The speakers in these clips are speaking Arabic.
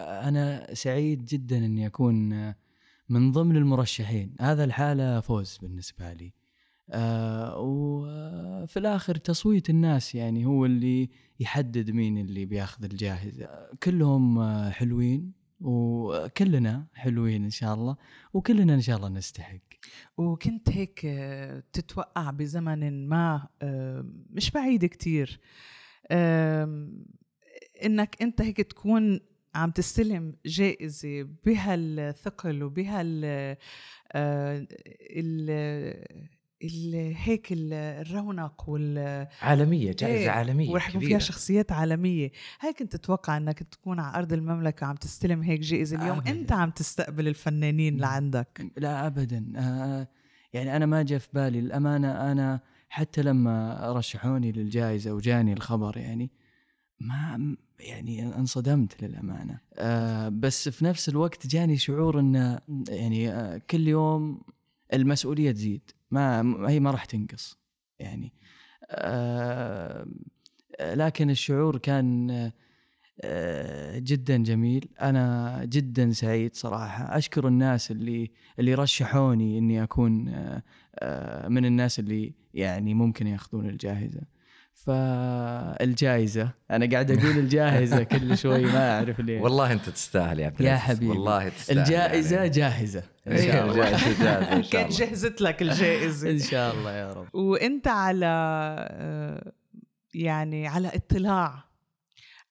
انا سعيد جدا اني اكون من ضمن المرشحين هذا الحاله فوز بالنسبه لي آه وفي الاخر تصويت الناس يعني هو اللي يحدد مين اللي بياخذ الجاهزه كلهم حلوين وكلنا حلوين ان شاء الله وكلنا ان شاء الله نستحق وكنت هيك آه، تتوقع بزمن ما آه، مش بعيد كتير انك انت هيك تكون عم تستلم جائزة بهالثقل وبهال آه، ال هيك الرونق وال عالمية جائزة عالمية ورح يكون فيها شخصيات عالمية هاي كنت تتوقع انك تكون على ارض المملكة عم تستلم هيك جائزة اليوم أبداً. انت عم تستقبل الفنانين لعندك لا ابدا آه يعني انا ما جاء في بالي الامانة انا حتى لما رشحوني للجائزة وجاني الخبر يعني ما يعني انصدمت للامانه آه، بس في نفس الوقت جاني شعور ان يعني آه، كل يوم المسؤوليه تزيد ما هي ما راح تنقص يعني آه، لكن الشعور كان جدا جميل انا جدا سعيد صراحه اشكر الناس اللي اللي رشحوني اني اكون من الناس اللي يعني ممكن ياخذون الجاهزه فالجائزة أنا قاعد أقول الجاهزة كل شوي ما أعرف ليه والله أنت تستاهل يا عبد يا حبيبي والله تستاهل الجائزة يعني. جاهزة إن شاء إيه. الله الجائزة جاهزة إن شاء الله جهزت لك الجائزة إن شاء الله يا رب وأنت على آه، يعني على اطلاع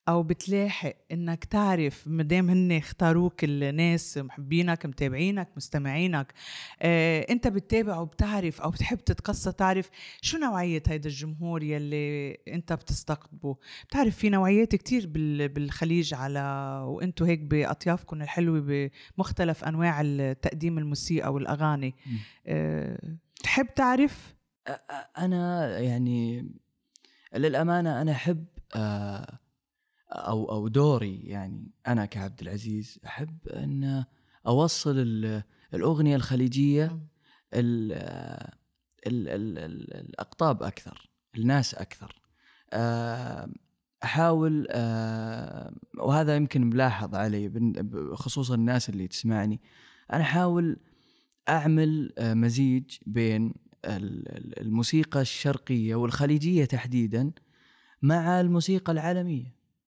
او بتلاحق انك تعرف مدام هن اختاروك الناس محبينك متابعينك مستمعينك آه، انت بتتابع وبتعرف او بتحب تتقصى تعرف شو نوعيه هيدا الجمهور يلي انت بتستقطبه بتعرف في نوعيات كتير بالخليج على وانتم هيك باطيافكم الحلوه بمختلف انواع تقديم الموسيقى والاغاني آه، تحب تعرف انا يعني للامانه انا احب آه او او دوري يعني انا كعبد العزيز احب ان اوصل الاغنيه الخليجيه ال ال ال ال الاقطاب اكثر الناس اكثر آه، احاول آه، وهذا يمكن ملاحظ علي خصوصا الناس اللي تسمعني انا احاول اعمل آه، مزيج بين الموسيقى الشرقيه والخليجيه تحديدا مع الموسيقى العالميه